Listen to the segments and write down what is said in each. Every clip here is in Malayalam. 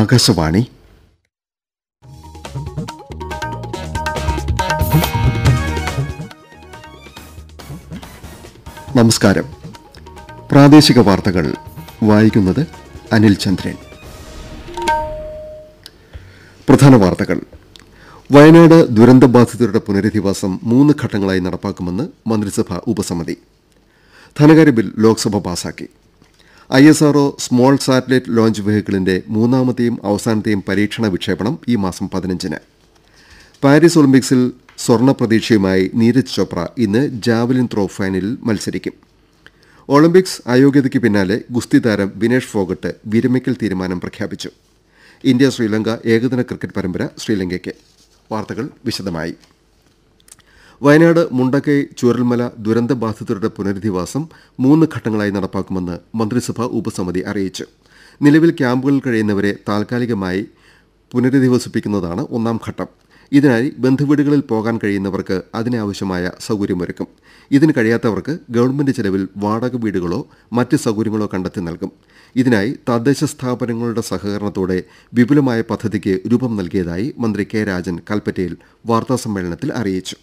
ആകാശവാണി നമസ്കാരം പ്രാദേശിക വാർത്തകൾ വായിക്കുന്നത് അനിൽ ചന്ദ്രൻ പ്രധാന വാർത്തകൾ വയനാട് ദുരന്തബാധിതരുടെ പുനരധിവാസം മൂന്ന് ഘട്ടങ്ങളായി നടപ്പാക്കുമെന്ന് മന്ത്രിസഭാ ഉപസമിതി ധനകാര്യ ബിൽ ലോക്സഭ പാസാക്കി I S R O small satellite launch വെഹിക്കിളിന്റെ മൂന്നാമത്തെയും അവസാനത്തെയും പരീക്ഷണ വിക്ഷേപണം ഈ മാസം പതിനഞ്ചിന് പാരീസ് ഒളിമ്പിക്സിൽ സ്വർണ്ണ പ്രതീക്ഷയുമായി നീരജ് ചോപ്ര ഇന്ന് ജാവലിൻ ത്രോ ഫൈനലിൽ മത്സരിക്കും ഒളിമ്പിക്സ് അയോഗ്യതയ്ക്ക് പിന്നാലെ ഗുസ്തി താരം വിനേഷ് ഫോഗട്ട് വിരമിക്കൽ തീരുമാനം പ്രഖ്യാപിച്ചു ഇന്ത്യ ശ്രീലങ്ക ഏകദിന ക്രിക്കറ്റ് പരമ്പര ശ്രീലങ്കയ്ക്ക് വാർത്തകൾ വിശദമായി വയനാട് മുണ്ടക്കൈ ചുരൽമല ദുരന്തബാധിതരുടെ പുനരധിവാസം മൂന്ന് ഘട്ടങ്ങളായി നടപ്പാക്കുമെന്ന് മന്ത്രിസഭാ ഉപസമിതി അറിയിച്ചു നിലവിൽ ക്യാമ്പുകളിൽ കഴിയുന്നവരെ താൽക്കാലികമായി പുനരധിവസിപ്പിക്കുന്നതാണ് ഒന്നാം ഘട്ടം ഇതിനായി ബന്ധുവീടുകളിൽ പോകാൻ കഴിയുന്നവർക്ക് അതിനാവശ്യമായ സൗകര്യമൊരുക്കും ഇതിന് കഴിയാത്തവർക്ക് ഗവൺമെന്റ് ചെലവിൽ വാടക വീടുകളോ മറ്റ് സൗകര്യങ്ങളോ കണ്ടെത്തി നൽകും ഇതിനായി തദ്ദേശ സ്ഥാപനങ്ങളുടെ സഹകരണത്തോടെ വിപുലമായ പദ്ധതിക്ക് രൂപം നൽകിയതായി മന്ത്രി കെ രാജൻ കൽപ്പറ്റയിൽ വാർത്താസമ്മേളനത്തിൽ അറിയിച്ചു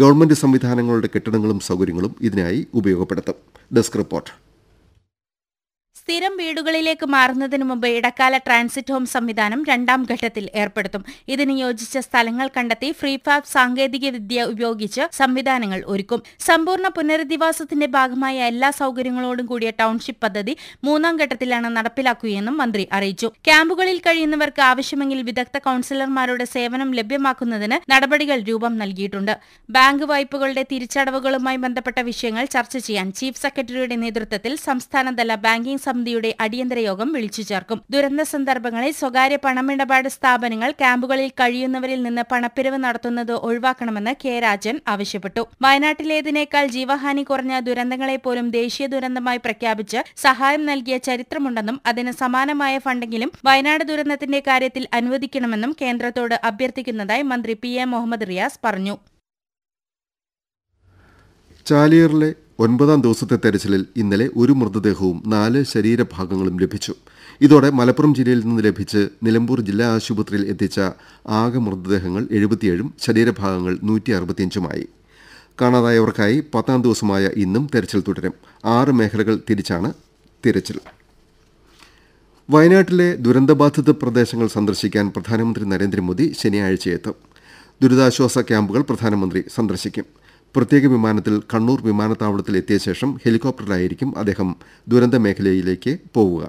ഗവൺമെന്റ് സംവിധാനങ്ങളുടെ കെട്ടിടങ്ങളും സൌകര്യങ്ങളും ഇതിനായി ഉപയോഗപ്പെടുത്തും ഡെസ്ക് റിപ്പോർട്ട് സ്ഥിരം വീടുകളിലേക്ക് മാറുന്നതിന് മുമ്പ് ഇടക്കാല ട്രാൻസിറ്റ് ഹോം സംവിധാനം രണ്ടാം ഘട്ടത്തിൽ ഏർപ്പെടുത്തും ഇതിന് യോജിച്ച സ്ഥലങ്ങൾ കണ്ടെത്തി ഫ്രീഫാബ് സാങ്കേതിക വിദ്യ ഉപയോഗിച്ച് സംവിധാനങ്ങൾ ഒരുക്കും സമ്പൂർണ്ണ പുനരധിവാസത്തിന്റെ ഭാഗമായ എല്ലാ സൌകര്യങ്ങളോടും കൂടിയ ടൌൺഷിപ്പ് പദ്ധതി മൂന്നാം ഘട്ടത്തിലാണ് നടപ്പിലാക്കുകയെന്നും മന്ത്രി അറിയിച്ചു ക്യാമ്പുകളിൽ കഴിയുന്നവർക്ക് ആവശ്യമെങ്കിൽ വിദഗ്ധ കൌൺസിലർമാരുടെ സേവനം ലഭ്യമാക്കുന്നതിന് നടപടികൾ രൂപം നൽകിയിട്ടുണ്ട് ബാങ്ക് വായ്പകളുടെ തിരിച്ചടവുകളുമായി ബന്ധപ്പെട്ട വിഷയങ്ങൾ ചർച്ച ചെയ്യാൻ ചീഫ് സെക്രട്ടറിയുടെ നേതൃത്വത്തിൽ സംസ്ഥാനതല ബാങ്കിംഗ് സമിതിയുടെ അടിയന്തര യോഗം വിളിച്ചു ചേർക്കും ദുരന്ത സന്ദർഭങ്ങളിൽ സ്വകാര്യ പണമിടപാട് സ്ഥാപനങ്ങൾ ക്യാമ്പുകളിൽ കഴിയുന്നവരിൽ നിന്ന് പണപ്പിരിവ് നടത്തുന്നത് ഒഴിവാക്കണമെന്ന് കെ രാജൻ ആവശ്യപ്പെട്ടു വയനാട്ടിലേതിനേക്കാൾ ജീവഹാനി കുറഞ്ഞ ദുരന്തങ്ങളെപ്പോലും ദേശീയ ദുരന്തമായി പ്രഖ്യാപിച്ച് സഹായം നൽകിയ ചരിത്രമുണ്ടെന്നും അതിന് സമാനമായ ഫണ്ടെങ്കിലും വയനാട് ദുരന്തത്തിന്റെ കാര്യത്തിൽ അനുവദിക്കണമെന്നും കേന്ദ്രത്തോട് അഭ്യർത്ഥിക്കുന്നതായി മന്ത്രി പി എ മുഹമ്മദ് റിയാസ് പറഞ്ഞു ചാലിയറിലെ ഒൻപതാം ദിവസത്തെ തെരച്ചിലിൽ ഇന്നലെ ഒരു മൃതദേഹവും നാല് ശരീരഭാഗങ്ങളും ലഭിച്ചു ഇതോടെ മലപ്പുറം ജില്ലയിൽ നിന്ന് ലഭിച്ച് നിലമ്പൂർ ജില്ലാ ആശുപത്രിയിൽ എത്തിച്ച ആകെ മൃതദേഹങ്ങൾ എഴുപത്തിയേഴും ശരീരഭാഗങ്ങൾ നൂറ്റി അറുപത്തിയഞ്ചുമായി കാണാതായവർക്കായി പത്താം ദിവസമായ ഇന്നും തെരച്ചിൽ തുടരും ആറ് മേഖലകൾ തിരിച്ചാണ് തിരച്ചിൽ വയനാട്ടിലെ ദുരന്തബാധിത പ്രദേശങ്ങൾ സന്ദർശിക്കാൻ പ്രധാനമന്ത്രി നരേന്ദ്രമോദി ശനിയാഴ്ചയെത്തും ദുരിതാശ്വാസ ക്യാമ്പുകൾ പ്രധാനമന്ത്രി സന്ദർശിക്കും പ്രത്യേക വിമാനത്തിൽ കണ്ണൂർ വിമാനത്താവളത്തിൽ എത്തിയ ശേഷം ഹെലികോപ്റ്ററിലായിരിക്കും അദ്ദേഹം ദുരന്ത മേഖലയിലേക്ക് പോവുക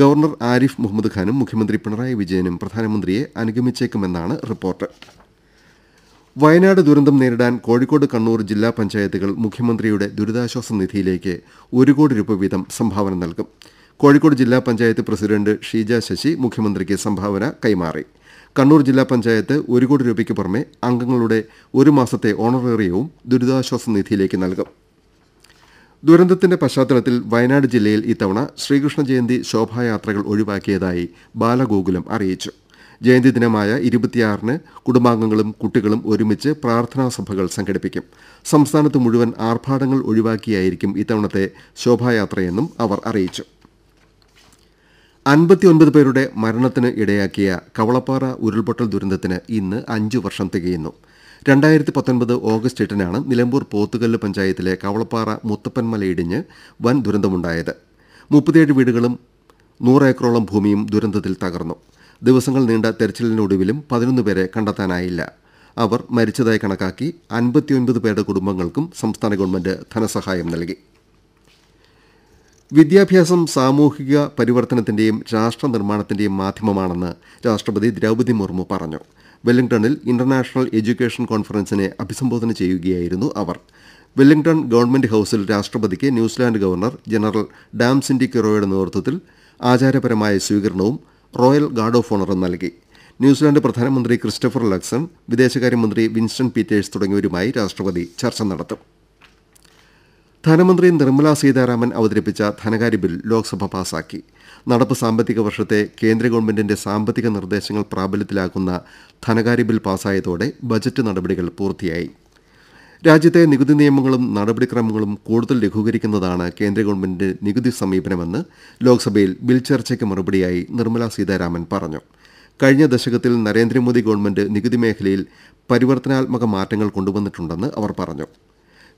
ഗവർണർ ആരിഫ് മുഹമ്മദ് ഖാനും മുഖ്യമന്ത്രി പിണറായി വിജയനും പ്രധാനമന്ത്രിയെ അനുഗമിച്ചേക്കുമെന്നാണ് റിപ്പോർട്ട് വയനാട് ദുരന്തം നേരിടാൻ കോഴിക്കോട് കണ്ണൂർ ജില്ലാ പഞ്ചായത്തുകൾ മുഖ്യമന്ത്രിയുടെ ദുരിതാശ്വാസ നിധിയിലേക്ക് ഒരു കോടി രൂപ വീതം സംഭാവന നൽകും കോഴിക്കോട് ജില്ലാ പഞ്ചായത്ത് പ്രസിഡന്റ് ഷീജ ശശി മുഖ്യമന്ത്രിക്ക് സംഭാവന കൈമാറി കണ്ണൂർ ജില്ലാ പഞ്ചായത്ത് ഒരു കോടി രൂപയ്ക്ക് പുറമെ അംഗങ്ങളുടെ ഒരു മാസത്തെ ഓണറേറിയവും ദുരിതാശ്വാസ നിധിയിലേക്ക് നൽകും ദുരന്തത്തിന്റെ പശ്ചാത്തലത്തിൽ വയനാട് ജില്ലയിൽ ഇത്തവണ ശ്രീകൃഷ്ണ ജയന്തി ശോഭായാത്രകൾ ഒഴിവാക്കിയതായി ബാലഗോകുലം അറിയിച്ചു ജയന്തി ദിനമായ ഇരുപത്തിയാറിന് കുടുംബാംഗങ്ങളും കുട്ടികളും ഒരുമിച്ച് പ്രാർത്ഥനാ സഭകൾ സംഘടിപ്പിക്കും സംസ്ഥാനത്ത് മുഴുവൻ ആർഭാടങ്ങൾ ഒഴിവാക്കിയായിരിക്കും ഇത്തവണത്തെ ശോഭായാത്രയെന്നും അവർ അറിയിച്ചു അൻപത്തിയൊൻപത് പേരുടെ മരണത്തിന് ഇടയാക്കിയ കവളപ്പാറ ഉരുൾപൊട്ടൽ ദുരന്തത്തിന് ഇന്ന് അഞ്ചു വർഷം തികയുന്നു രണ്ടായിരത്തി പത്തൊൻപത് ഓഗസ്റ്റ് എട്ടിനാണ് നിലമ്പൂർ പോത്തുകല്ല് പഞ്ചായത്തിലെ കവളപ്പാറ മുത്തപ്പൻമല ഇടിഞ്ഞ് വൻ ദുരന്തമുണ്ടായത് മുപ്പത്തിയേഴ് വീടുകളും നൂറേക്കറോളം ഭൂമിയും ദുരന്തത്തിൽ തകർന്നു ദിവസങ്ങൾ നീണ്ട തെരച്ചിലിനൊടുവിലും പതിനൊന്ന് പേരെ കണ്ടെത്താനായില്ല അവർ മരിച്ചതായി കണക്കാക്കി അൻപത്തിയൊൻപത് പേരുടെ കുടുംബങ്ങൾക്കും സംസ്ഥാന ഗവൺമെന്റ് ധനസഹായം നൽകി വിദ്യാഭ്യാസം സാമൂഹിക പരിവർത്തനത്തിന്റെയും രാഷ്ട്ര നിർമ്മാണത്തിന്റെയും മാധ്യമമാണെന്ന് രാഷ്ട്രപതി ദ്രൗപദി മുർമു പറഞ്ഞു വെല്ലിംഗ്ടണിൽ ഇന്റർനാഷണൽ എഡ്യൂക്കേഷൻ കോൺഫറൻസിനെ അഭിസംബോധന ചെയ്യുകയായിരുന്നു അവർ വെല്ലിംഗ്ടൺ ഗവൺമെന്റ് ഹൌസിൽ രാഷ്ട്രപതിക്ക് New Zealand governor general dame Cindy കിറോയുടെ നേതൃത്വത്തിൽ ആചാരപരമായ സ്വീകരണവും റോയൽ ഗാർഡ് ഓഫ് ഓണറും നൽകി ന്യൂസിലാൻഡ് പ്രധാനമന്ത്രി ക്രിസ്റ്റഫർ ലക്സൺ വിദേശകാര്യമന്ത്രി വിൻസ്റ്റൺ പീറ്റേഴ്സ് തുടങ്ങിയവരുമായി രാഷ്ട്രപതി ചർച്ച നടത്തും ധനമന്ത്രി നിർമ്മലാ സീതാരാമൻ അവതരിപ്പിച്ച ധനകാര്യ ബിൽ ലോക്സഭ പാസാക്കി നടപ്പ് സാമ്പത്തിക വർഷത്തെ കേന്ദ്ര ഗവൺമെന്റിന്റെ സാമ്പത്തിക നിർദ്ദേശങ്ങൾ പ്രാബല്യത്തിലാക്കുന്ന ധനകാര്യ ബിൽ പാസായതോടെ ബജറ്റ് നടപടികൾ പൂർത്തിയായി രാജ്യത്തെ നികുതി നിയമങ്ങളും നടപടിക്രമങ്ങളും കൂടുതൽ ലഘൂകരിക്കുന്നതാണ് കേന്ദ്ര ഗവൺമെന്റിന്റെ നികുതി സമീപനമെന്ന് ലോക്സഭയിൽ ബിൽ ചർച്ചയ്ക്ക് മറുപടിയായി നിർമ്മലാ സീതാരാമൻ പറഞ്ഞു കഴിഞ്ഞ ദശകത്തിൽ നരേന്ദ്രമോദി ഗവൺമെന്റ് നികുതി മേഖലയിൽ പരിവർത്തനാത്മക മാറ്റങ്ങൾ കൊണ്ടുവന്നിട്ടുണ്ടെന്ന് അവർ പറഞ്ഞു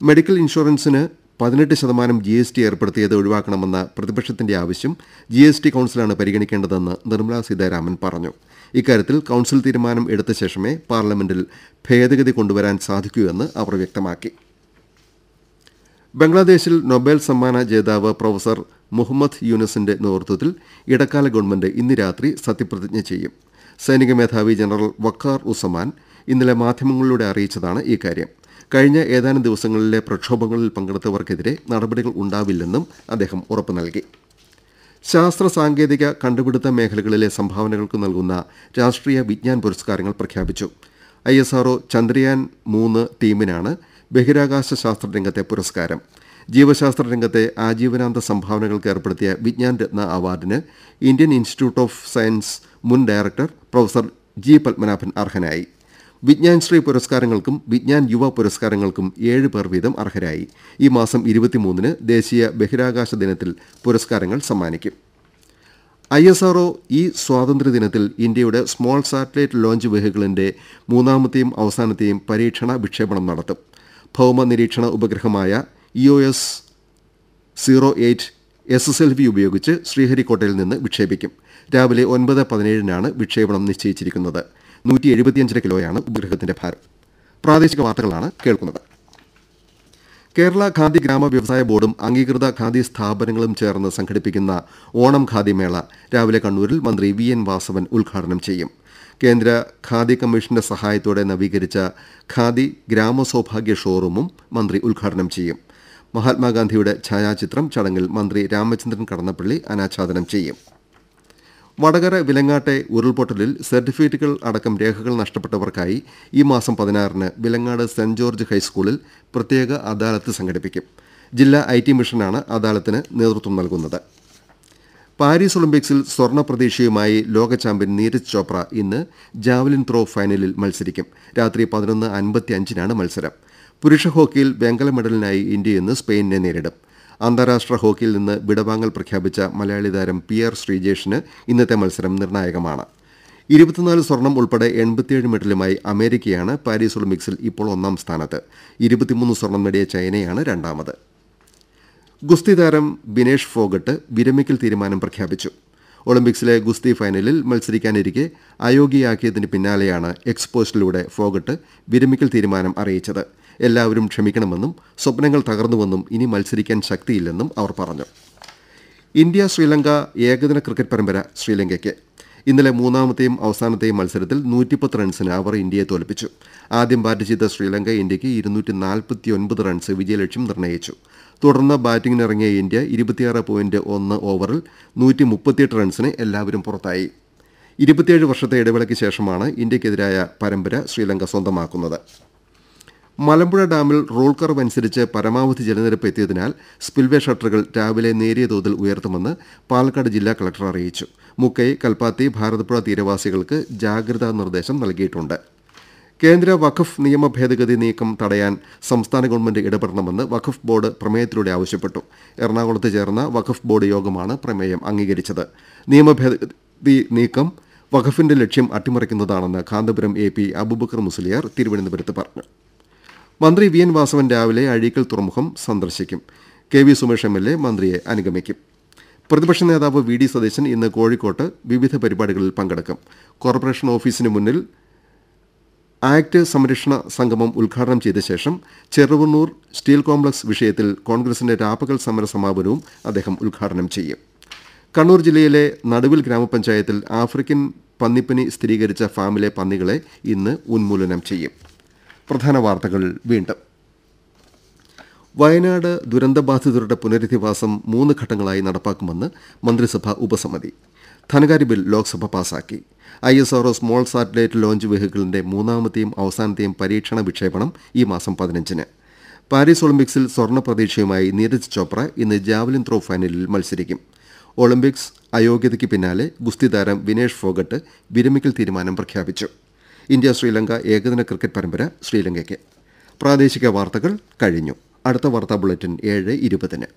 മെഡിക്കൽ ഇൻഷുറൻസിന് പതിനെട്ട് ശതമാനം ജി എസ് ടി ഏർപ്പെടുത്തിയത് ഒഴിവാക്കണമെന്ന പ്രതിപക്ഷത്തിന്റെ ആവശ്യം ജി എസ് ടി കൗൺസിലാണ് പരിഗണിക്കേണ്ടതെന്ന് നിർമ്മലാ സീതാരാമൻ പറഞ്ഞു ഇക്കാര്യത്തിൽ കൗൺസിൽ തീരുമാനം എടുത്ത ശേഷമേ പാർലമെന്റിൽ ഭേദഗതി കൊണ്ടുവരാൻ സാധിക്കൂ എന്ന് അവർ വ്യക്തമാക്കി ബംഗ്ലാദേശിൽ നൊബേൽ സമ്മാന ജേതാവ് പ്രൊഫസർ മുഹമ്മദ് യൂനസിന്റെ നേതൃത്വത്തിൽ ഇടക്കാല ഗവൺമെന്റ് ഇന്ന് രാത്രി സത്യപ്രതിജ്ഞ ചെയ്യും സൈനിക മേധാവി ജനറൽ വക്കാർ ഉസമാൻ ഇന്നലെ മാധ്യമങ്ങളിലൂടെ അറിയിച്ചതാണ് ഇക്കാര്യം കഴിഞ്ഞ ഏതാനും ദിവസങ്ങളിലെ പ്രക്ഷോഭങ്ങളിൽ പങ്കെടുത്തവർക്കെതിരെ നടപടികൾ ഉണ്ടാവില്ലെന്നും അദ്ദേഹം ഉറപ്പു നൽകി ശാസ്ത്ര സാങ്കേതിക കണ്ടുപിടുത്ത മേഖലകളിലെ സംഭാവനകൾക്ക് നൽകുന്ന രാഷ്ട്രീയ വിജ്ഞാൻ പുരസ്കാരങ്ങൾ പ്രഖ്യാപിച്ചു ഐ എസ് ആർഒ ചന്ദ്രയാൻ മൂന്ന് ടീമിനാണ് ബഹിരാകാശ ശാസ്ത്ര രംഗത്തെ പുരസ്കാരം ജീവശാസ്ത്ര രംഗത്തെ ആജീവനാന്ത സംഭാവനകൾക്ക് ഏർപ്പെടുത്തിയ വിജ്ഞാൻ രത്ന അവാർഡിന് ഇന്ത്യൻ ഇൻസ്റ്റിറ്റ്യൂട്ട് ഓഫ് സയൻസ് മുൻ ഡയറക്ടർ പ്രൊഫസർ ജി പത്മനാഭൻ അർഹനായി വിജ്ഞാൻശ്രീ പുരസ്കാരങ്ങൾക്കും വിജ്ഞാൻ യുവ പുരസ്കാരങ്ങൾക്കും ഏഴ് പേർ വീതം അർഹരായി ഈ മാസം ഇരുപത്തിമൂന്നിന് ദേശീയ ബഹിരാകാശ ദിനത്തിൽ പുരസ്കാരങ്ങൾ സമ്മാനിക്കും ഐ എസ് ആർഒ ഈ സ്വാതന്ത്ര്യ ദിനത്തിൽ ഇന്ത്യയുടെ സ്മോൾ സാറ്റലൈറ്റ് ലോഞ്ച് വെഹിക്കിളിന്റെ മൂന്നാമത്തെയും അവസാനത്തെയും പരീക്ഷണ വിക്ഷേപണം നടത്തും ഭൗമ നിരീക്ഷണ ഉപഗ്രഹമായ E O S zero eight S S L V ഉപയോഗിച്ച് ശ്രീഹരിക്കോട്ടയിൽ നിന്ന് വിക്ഷേപിക്കും രാവിലെ ഒൻപത് പതിനേഴിനാണ് വിക്ഷേപണം നിശ്ചയിച്ചിരിക്കുന്നത് നൂറ്റി എഴുപത്തിയഞ്ചര കിലോയാണ് ഉപഗ്രഹത്തിന്റെ ഭാരം പ്രാദേശിക വാർത്തകളാണ് കേൾക്കുന്നത് കേരള ഖാദി ഗ്രാമ വ്യവസായ ബോർഡും അംഗീകൃത ഖാദി സ്ഥാപനങ്ങളും ചേർന്ന് സംഘടിപ്പിക്കുന്ന ഓണം ഖാദി മേള രാവിലെ കണ്ണൂരിൽ മന്ത്രി വി എൻ വാസവൻ ഉദ്ഘാടനം ചെയ്യും കേന്ദ്ര ഖാദി കമ്മീഷന്റെ സഹായത്തോടെ നവീകരിച്ച ഖാദി സൗഭാഗ്യ ഷോറൂമും മന്ത്രി ഉദ്ഘാടനം ചെയ്യും മഹാത്മാഗാന്ധിയുടെ ഛായാചിത്രം ചടങ്ങിൽ മന്ത്രി രാമചന്ദ്രൻ കടന്നപ്പള്ളി അനാച്ഛാദനം ചെയ്യും വടകര വിലങ്ങാട്ടെ ഉരുൾപൊട്ടലിൽ സർട്ടിഫിക്കറ്റുകൾ അടക്കം രേഖകൾ നഷ്ടപ്പെട്ടവർക്കായി ഈ മാസം പതിനാറിന് വിലങ്ങാട് സെന്റ് ജോർജ് ഹൈസ്കൂളിൽ പ്രത്യേക അദാലത്ത് സംഘടിപ്പിക്കും ജില്ലാ ഐ ടി മിഷനാണ് അദാലത്തിന് നേതൃത്വം നൽകുന്നത് പാരീസ് ഒളിമ്പിക്സിൽ സ്വർണ്ണ പ്രതീക്ഷയുമായി ലോക ചാമ്പ്യൻ നീരജ് ചോപ്ര ഇന്ന് ജാവലിൻ ത്രോ ഫൈനലിൽ മത്സരിക്കും രാത്രി പതിനൊന്ന് അൻപത്തി അഞ്ചിനാണ് മത്സരം പുരുഷ ഹോക്കിയിൽ വെങ്കല മെഡലിനായി ഇന്ത്യ ഇന്ന് സ്പെയിനിനെ നേരിടും അന്താരാഷ്ട്ര ഹോക്കിയിൽ നിന്ന് വിടവാങ്ങൽ പ്രഖ്യാപിച്ച മലയാളി താരം പി ആർ ശ്രീജേഷിന് ഇന്നത്തെ മത്സരം നിർണായകമാണ് ഇരുപത്തിനാല് സ്വർണം ഉൾപ്പെടെ എൺപത്തിയേഴ് മെഡലുമായി അമേരിക്കയാണ് പാരീസ് ഒളിമ്പിക്സിൽ ഇപ്പോൾ ഒന്നാം സ്ഥാനത്ത് ഇരുപത്തിമൂന്ന് സ്വർണം നേടിയ ചൈനയാണ് രണ്ടാമത് ഗുസ്തി താരം ബിനേഷ് ഫോഗട്ട് വിരമിക്കൽ തീരുമാനം പ്രഖ്യാപിച്ചു ഒളിമ്പിക്സിലെ ഗുസ്തി ഫൈനലിൽ മത്സരിക്കാനിരിക്കെ അയോഗ്യയാക്കിയതിന് പിന്നാലെയാണ് എക്സ്പോസ്റ്റിലൂടെ ഫോഗട്ട് വിരമിക്കൽ തീരുമാനം അറിയിച്ചത് എല്ലാവരും ക്ഷമിക്കണമെന്നും സ്വപ്നങ്ങൾ തകർന്നുവെന്നും ഇനി മത്സരിക്കാൻ ശക്തിയില്ലെന്നും അവർ പറഞ്ഞു ഇന്ത്യ ശ്രീലങ്ക ഏകദിന ക്രിക്കറ്റ് പരമ്പര ശ്രീലങ്കയ്ക്ക് ഇന്നലെ മൂന്നാമത്തെയും അവസാനത്തെയും മത്സരത്തിൽ നൂറ്റിപ്പത്ത് റൺസിന് അവർ ഇന്ത്യയെ തോൽപ്പിച്ചു ആദ്യം ബാറ്റ് ചെയ്ത ശ്രീലങ്ക ഇന്ത്യയ്ക്ക് ഇരുന്നൂറ്റി നാൽപ്പത്തി ഒൻപത് റൺസ് വിജയലക്ഷ്യം നിർണ്ണയിച്ചു തുടർന്ന് ബാറ്റിംഗിനിറങ്ങിയ ഇന്ത്യ ഇരുപത്തിയാറ് പോയിന്റ് ഒന്ന് ഓവറിൽ നൂറ്റി മുപ്പത്തിയെട്ട് റൺസിന് എല്ലാവരും പുറത്തായി ഇരുപത്തിയേഴ് വർഷത്തെ ഇടവേളയ്ക്ക് ശേഷമാണ് ഇന്ത്യക്കെതിരായ പരമ്പര ശ്രീലങ്ക സ്വന്തമാക്കുന്നത് മലമ്പുഴ ഡാമിൽ റോൾ കർവ് അനുസരിച്ച് പരമാവധി ജലനിരപ്പ് എത്തിയതിനാൽ സ്പിൽവേ ഷട്ടറുകൾ രാവിലെ നേരിയ തോതിൽ ഉയർത്തുമെന്ന് പാലക്കാട് ജില്ലാ കളക്ടർ അറിയിച്ചു മുക്കൈ കൽപ്പാത്തി ഭാരതപ്പുഴ തീരവാസികൾക്ക് ജാഗ്രതാ നിർദ്ദേശം നൽകിയിട്ടുണ്ട് കേന്ദ്ര വഖഫ് നിയമ ഭേദഗതി നീക്കം തടയാൻ സംസ്ഥാന ഗവൺമെന്റ് ഇടപെടണമെന്ന് വഖഫ് ബോർഡ് പ്രമേയത്തിലൂടെ ആവശ്യപ്പെട്ടു എറണാകുളത്ത് ചേർന്ന വഖഫ് ബോർഡ് യോഗമാണ് പ്രമേയം അംഗീകരിച്ചത് നിയമഭേദഗതി നീക്കം വഖഫിന്റെ ലക്ഷ്യം അട്ടിമറിക്കുന്നതാണെന്ന് കാന്തപുരം എ പി അബുബക്കർ മുസ്ലിയാർ തിരുവനന്തപുരത്ത് പറഞ്ഞു മന്ത്രി വി എൻ വാസവൻ രാവിലെ അഴീക്കൽ തുറമുഖം സന്ദർശിക്കും K V Sumesh M L A മന്ത്രിയെ അനുഗമിക്കും പ്രതിപക്ഷ നേതാവ് വി ഡി സതീശൻ ഇന്ന് കോഴിക്കോട്ട് വിവിധ പരിപാടികളിൽ പങ്കെടുക്കും കോർപ്പറേഷൻ ഓഫീസിന് മുന്നിൽ ആക്ട് സംരക്ഷണ സംഗമം ഉദ്ഘാടനം ചെയ്ത ശേഷം ചെറുവണ്ണൂർ സ്റ്റീൽ കോംപ്ലക്സ് വിഷയത്തിൽ കോൺഗ്രസിന്റെ രാപ്പകൽ സമര സമാപനവും അദ്ദേഹം ഉദ്ഘാടനം ചെയ്യും കണ്ണൂർ ജില്ലയിലെ നടുവിൽ ഗ്രാമപഞ്ചായത്തിൽ ആഫ്രിക്കൻ പന്നിപ്പനി സ്ഥിരീകരിച്ച ഫാമിലെ പന്നികളെ ഇന്ന് ഉന്മൂലനം ചെയ്യും പ്രധാന വാർത്തകൾ വീണ്ടും വയനാട് ദുരന്തബാധിതരുടെ പുനരധിവാസം മൂന്ന് ഘട്ടങ്ങളായി നടപ്പാക്കുമെന്ന് മന്ത്രിസഭാ ഉപസമിതി ധനകാര്യ ബിൽ ലോക്സഭ പാസാക്കി I S R O small satellite launch വെഹിക്കിളിന്റെ മൂന്നാമത്തെയും അവസാനത്തെയും പരീക്ഷണ വിക്ഷേപണം ഈ മാസം പതിനഞ്ചിന് പാരീസ് ഒളിമ്പിക്സിൽ സ്വർണ്ണ പ്രതീക്ഷയുമായി നീരജ് ചോപ്ര ഇന്ന് ജാവലിൻ ത്രോ ഫൈനലിൽ മത്സരിക്കും ഒളിമ്പിക്സ് അയോഗ്യതയ്ക്ക് പിന്നാലെ ഗുസ്തി താരം വിനേഷ് ഫോഗട്ട് വിരമിക്കൽ തീരുമാനം പ്രഖ്യാപിച്ചു ഇന്ത്യ ശ്രീലങ്ക ഏകദിന ക്രിക്കറ്റ് പരമ്പര ശ്രീലങ്കയ്ക്ക് പ്രാദേശിക വാർത്തകൾ കഴിഞ്ഞു അടുത്ത വാർത്താ ബുള്ളറ്റിൻ ഏഴ് ഇരുപതിന്